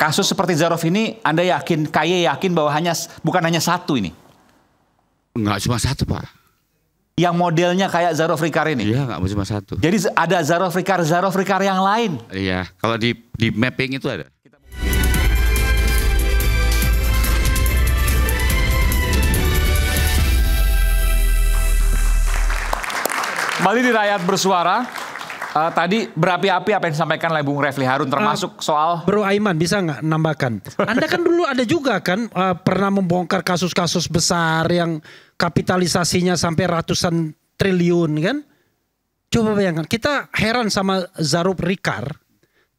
Kasus seperti Zarov ini Anda yakin, kaya yakin bahwa hanya bukan hanya satu ini? Enggak cuma satu Pak yang modelnya kayak Zarov Rikar ini. Iya, nggak cuma satu. Jadi ada Zarov Rikar, Zarov Rikar yang lain. Iya, kalau di di mapping itu ada. Kembali di Rakyat Bersuara, Uh, tadi berapi-api apa yang disampaikan oleh Bung Refli Harun eh, termasuk uh, soal Bro Aiman bisa nggak nambahkan? Anda kan dulu ada juga kan uh, pernah membongkar kasus-kasus besar yang kapitalisasinya sampai ratusan triliun kan? Coba bayangkan kita heran sama Zarup Rikar,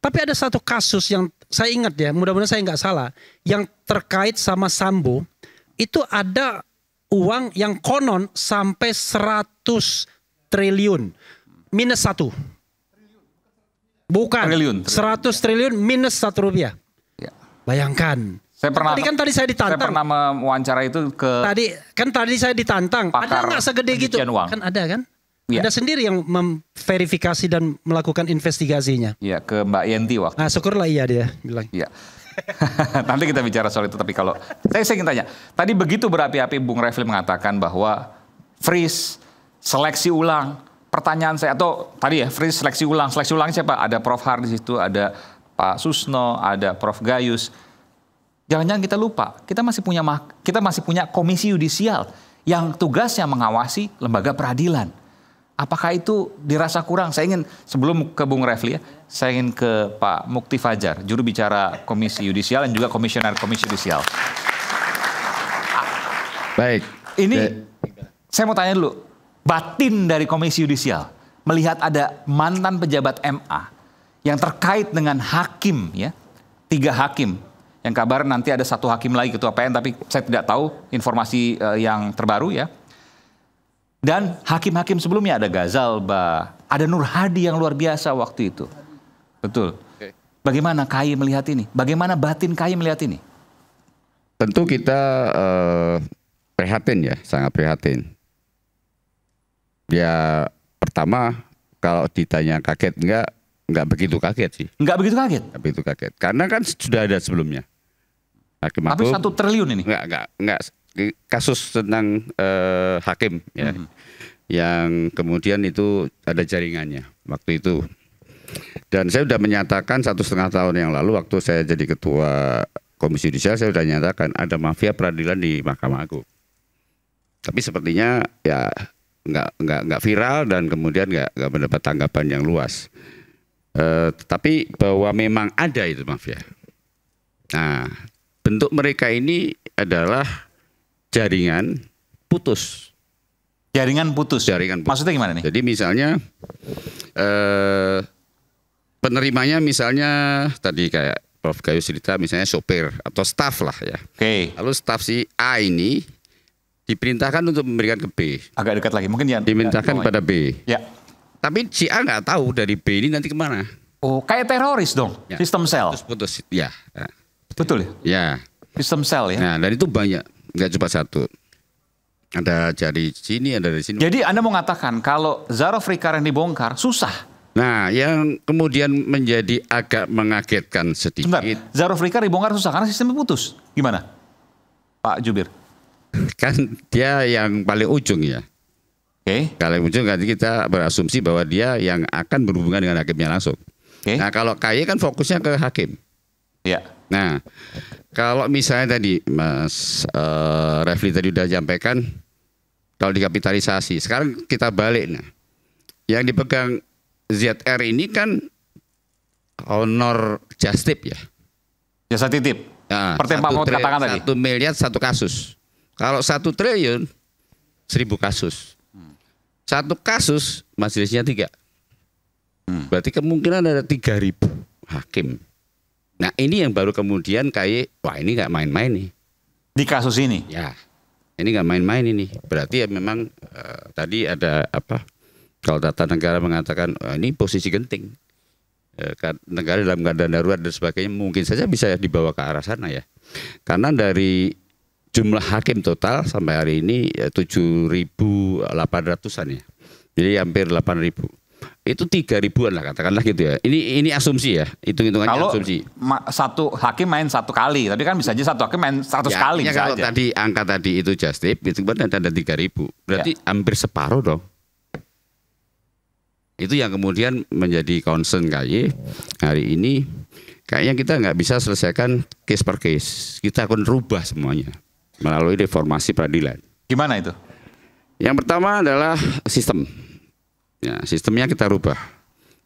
tapi ada satu kasus yang saya ingat ya, mudah-mudahan saya nggak salah, yang terkait sama Sambo itu ada uang yang konon sampai 100 triliun minus satu. Bukan. Triliun. triliun. triliun minus satu rupiah. Ya. Bayangkan. Saya pernah. Tadi kan tadi saya ditantang. Saya pernah mewawancara itu ke. Tadi kan tadi saya ditantang. Ada nggak segede gitu? Uang. Kan ada kan? Ya. Ada sendiri yang memverifikasi dan melakukan investigasinya. Iya, ke Mbak Yenti waktu. Nah, syukurlah iya dia bilang. Iya. Nanti kita bicara soal itu, tapi kalau saya, saya ingin tanya, tadi begitu berapi-api Bung Refli mengatakan bahwa freeze, seleksi ulang, pertanyaan saya atau tadi ya free seleksi ulang, seleksi ulang siapa? Ada Prof Har di situ, ada Pak Susno, ada Prof Gayus. Jangan-jangan kita lupa, kita masih punya kita masih punya komisi yudisial yang tugasnya mengawasi lembaga peradilan. Apakah itu dirasa kurang? Saya ingin sebelum ke Bung Refli ya, saya ingin ke Pak Mukti Fajar, juru bicara Komisi Yudisial dan juga komisioner Komisi Yudisial. Baik. Ini saya mau tanya dulu, batin dari Komisi Yudisial melihat ada mantan pejabat MA yang terkait dengan hakim ya tiga hakim yang kabar nanti ada satu hakim lagi ketua PN tapi saya tidak tahu informasi uh, yang terbaru ya dan hakim-hakim sebelumnya ada Gazalba ada Nur Hadi yang luar biasa waktu itu betul bagaimana Kai melihat ini bagaimana batin Kai melihat ini tentu kita uh, prihatin ya sangat prihatin Ya pertama kalau ditanya kaget enggak, enggak begitu kaget sih. Enggak begitu kaget? Enggak begitu kaget. Karena kan sudah ada sebelumnya. Hakim Agung. Tapi satu triliun ini? Enggak, enggak, enggak. Kasus tentang eh, hakim ya. Mm -hmm. Yang kemudian itu ada jaringannya waktu itu. Dan saya sudah menyatakan satu setengah tahun yang lalu waktu saya jadi ketua Komisi Judisial saya sudah menyatakan ada mafia peradilan di Mahkamah Agung. Tapi sepertinya ya nggak nggak nggak viral dan kemudian nggak nggak mendapat tanggapan yang luas. Uh, eh, tapi bahwa memang ada itu mafia. Nah, bentuk mereka ini adalah jaringan putus. Jaringan putus. Jaringan putus. Maksudnya gimana nih? Jadi misalnya eh, penerimanya misalnya tadi kayak Prof Gayus cerita misalnya sopir atau staff lah ya. Oke. Okay. Lalu staff si A ini diperintahkan untuk memberikan ke B. Agak dekat lagi, mungkin ya. Dimintakan ya, pada ya. B. Ya. Tapi si A nggak tahu dari B ini nanti kemana. Oh, kayak teroris dong, ya. sistem sel. Putus-putus, ya. ya. Betul ya? Ya. Sistem sel ya. Nah, dan itu banyak, nggak cuma satu. Ada dari sini, ada dari sini. Jadi Anda mau mengatakan kalau Zarov Ricard yang dibongkar susah. Nah, yang kemudian menjadi agak mengagetkan sedikit. Sebentar, Zarov dibongkar susah karena sistemnya putus. Gimana? Pak Jubir kan dia yang paling ujung ya. Oke. Okay. Kalau ujung kan kita berasumsi bahwa dia yang akan berhubungan dengan hakimnya langsung. Okay. Nah kalau KY kan fokusnya ke hakim. Ya. Nah kalau misalnya tadi Mas uh, Refli tadi sudah sampaikan kalau dikapitalisasi, sekarang kita balik nah. Yang dipegang ZR ini kan honor justip ya. Jasa ya, titip. Nah, Seperti Pak katakan tadi. Satu miliar satu kasus. Kalau satu triliun, seribu kasus. Satu kasus majelisnya tiga. Hmm. Berarti kemungkinan ada tiga ribu hakim. Nah ini yang baru kemudian kayak, wah ini nggak main-main nih. Di kasus ini? Ya, ini nggak main-main ini. Berarti ya memang uh, tadi ada apa, kalau data negara mengatakan oh, ini posisi genting. Eh, kan, negara dalam keadaan darurat dan sebagainya mungkin saja bisa dibawa ke arah sana ya. Karena dari jumlah hakim total sampai hari ini ya, 7.800-an ya. Jadi hampir 8.000. Itu tiga an lah katakanlah gitu ya. Ini ini asumsi ya, hitung-hitungannya kalau asumsi. satu hakim main satu kali, tapi kan bisa aja satu hakim main 100 ya, kali ya kalau aja. tadi angka tadi itu just tip, itu kan ada tiga ribu. Berarti ya. hampir separuh dong. Itu yang kemudian menjadi concern KY hari ini kayaknya kita nggak bisa selesaikan case per case. Kita akan rubah semuanya melalui reformasi peradilan. Gimana itu? Yang pertama adalah sistem. Ya, sistemnya kita rubah.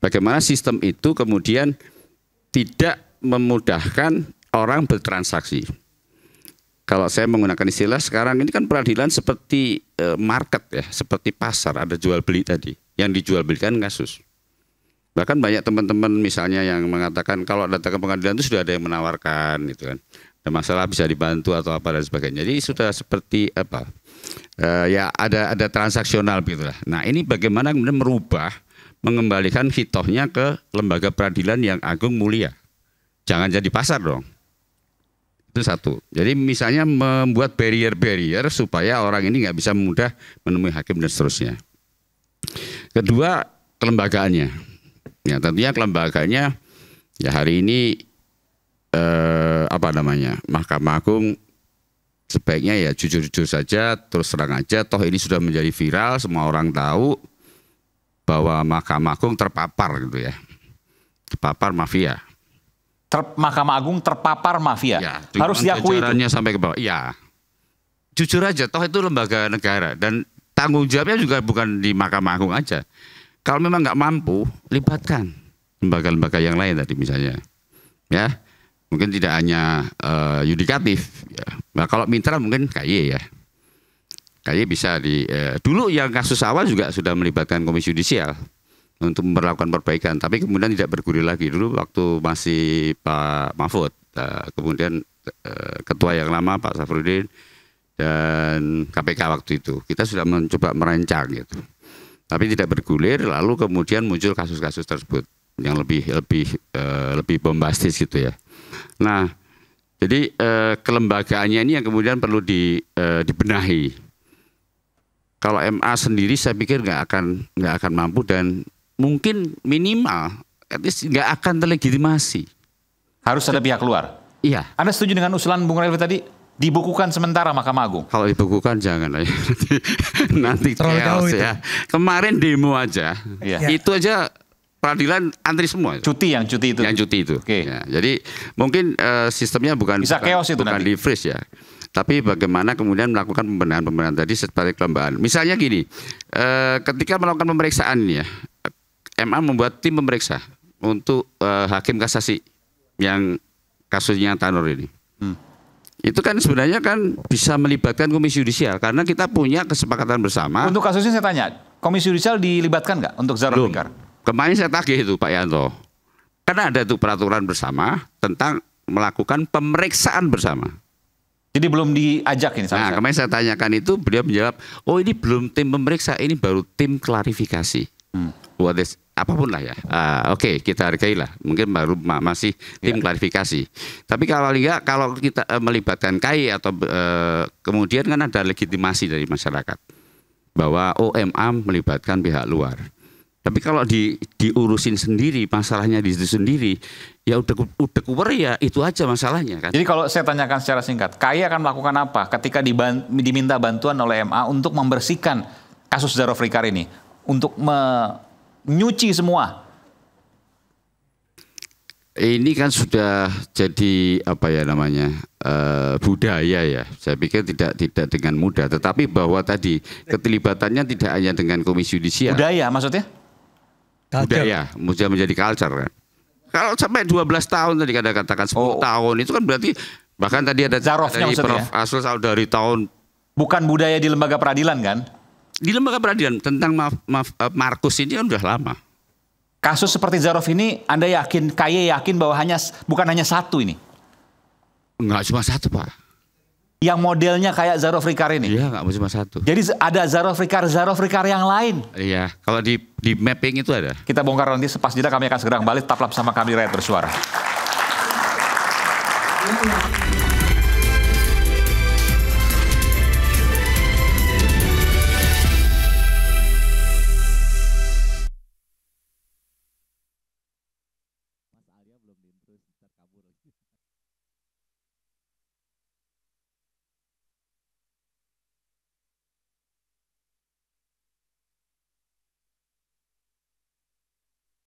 Bagaimana sistem itu kemudian tidak memudahkan orang bertransaksi. Kalau saya menggunakan istilah sekarang ini kan peradilan seperti eh, market ya, seperti pasar ada jual beli tadi. Yang dijual belikan kasus. Bahkan banyak teman-teman misalnya yang mengatakan kalau datang ke pengadilan itu sudah ada yang menawarkan gitu kan masalah bisa dibantu atau apa dan sebagainya. Jadi sudah seperti apa? Uh, ya ada ada transaksional lah. Nah ini bagaimana kemudian merubah mengembalikan hitohnya ke lembaga peradilan yang agung mulia. Jangan jadi pasar dong. Itu satu. Jadi misalnya membuat barrier-barrier supaya orang ini nggak bisa mudah menemui hakim dan seterusnya. Kedua kelembagaannya. Ya tentunya kelembagaannya ya hari ini eh, apa namanya Mahkamah Agung sebaiknya ya jujur-jujur saja terus terang aja toh ini sudah menjadi viral semua orang tahu bahwa Mahkamah Agung terpapar gitu ya terpapar mafia Ter, Mahkamah Agung terpapar mafia ya, harus diakui itu sampai ke bawah ya jujur aja toh itu lembaga negara dan tanggung jawabnya juga bukan di Mahkamah Agung aja kalau memang nggak mampu libatkan lembaga-lembaga yang lain tadi misalnya ya mungkin tidak hanya uh, yudikatif. Ya. Nah kalau mitra mungkin KY ya. KY bisa di eh, dulu yang kasus awal juga sudah melibatkan komisi yudisial untuk melakukan perbaikan, tapi kemudian tidak bergulir lagi dulu waktu masih Pak Mahfud, uh, kemudian uh, ketua yang lama Pak Safrudin dan KPK waktu itu kita sudah mencoba merancang gitu, tapi tidak bergulir, lalu kemudian muncul kasus-kasus tersebut yang lebih lebih uh, lebih bombastis gitu ya. Nah, jadi uh, kelembagaannya ini yang kemudian perlu di, uh, dibenahi. Kalau MA sendiri saya pikir nggak akan nggak akan mampu dan mungkin minimal, etis nggak akan terlegitimasi. Harus ada pihak luar. Iya. Anda setuju dengan usulan Bung Relvi tadi? dibukukan sementara Mahkamah Agung. Kalau dibukukan jangan lah ya. nanti, nanti chaos ya. Kemarin demo aja, Iya. iya. itu aja peradilan antri semua. Cuti yang cuti itu. Yang cuti itu. Oke. Okay. Ya, jadi mungkin uh, sistemnya bukan Bisa bukan, itu bukan nanti. di freeze ya. Tapi bagaimana kemudian melakukan pembenahan-pembenahan tadi sebagai kelembagaan. Misalnya gini, uh, ketika melakukan pemeriksaan ya, MA membuat tim pemeriksa untuk uh, hakim kasasi yang kasusnya Tanur ini. Hmm. Itu kan sebenarnya kan bisa melibatkan komisi yudisial karena kita punya kesepakatan bersama. Untuk kasusnya saya tanya, komisi yudisial dilibatkan nggak untuk Zara Belum. Kemarin saya tagih itu Pak Yanto. Karena ada tuh peraturan bersama tentang melakukan pemeriksaan bersama. Jadi belum diajak ini sama Nah, kemarin saya tanyakan itu beliau menjawab, "Oh, ini belum tim pemeriksa, ini baru tim klarifikasi." Hmm. Buat apapun lah ya. Uh, Oke, okay, kita hargai lah. Mungkin baru ma masih tim yeah. klarifikasi. Tapi kalau enggak, kalau kita uh, melibatkan KAI atau uh, kemudian kan ada legitimasi dari masyarakat bahwa OMA melibatkan pihak luar. Tapi kalau di, diurusin sendiri, masalahnya di situ sendiri, ya udah udah kuber ya itu aja masalahnya kan. Jadi kalau saya tanyakan secara singkat, KAI akan melakukan apa ketika diban, diminta bantuan oleh MA untuk membersihkan kasus Zaro Frikar ini, untuk menyuci semua? Ini kan sudah jadi apa ya namanya uh, budaya ya. Saya pikir tidak tidak dengan mudah, tetapi bahwa tadi ketelibatannya tidak hanya dengan Komisi Yudisial. Budaya maksudnya? culture. budaya, mudah menjadi culture kan. Kalau sampai 12 tahun tadi kada katakan 10 oh. tahun itu kan berarti bahkan tadi ada Zarofnya dari Prof ya? Asul dari tahun bukan budaya di lembaga peradilan kan? Di lembaga peradilan tentang maaf, maaf, eh, Markus ini kan udah lama. Kasus seperti Zarov ini Anda yakin, kaya yakin bahwa hanya bukan hanya satu ini? Enggak cuma satu, Pak yang modelnya kayak Zaro Frikar ini. Iya, nggak cuma satu. Jadi ada Zaro Frikar, Zaro Frikar yang lain. Iya, kalau di di mapping itu ada. Kita bongkar nanti sepas jeda kami akan segera kembali tetaplah bersama kami rakyat bersuara.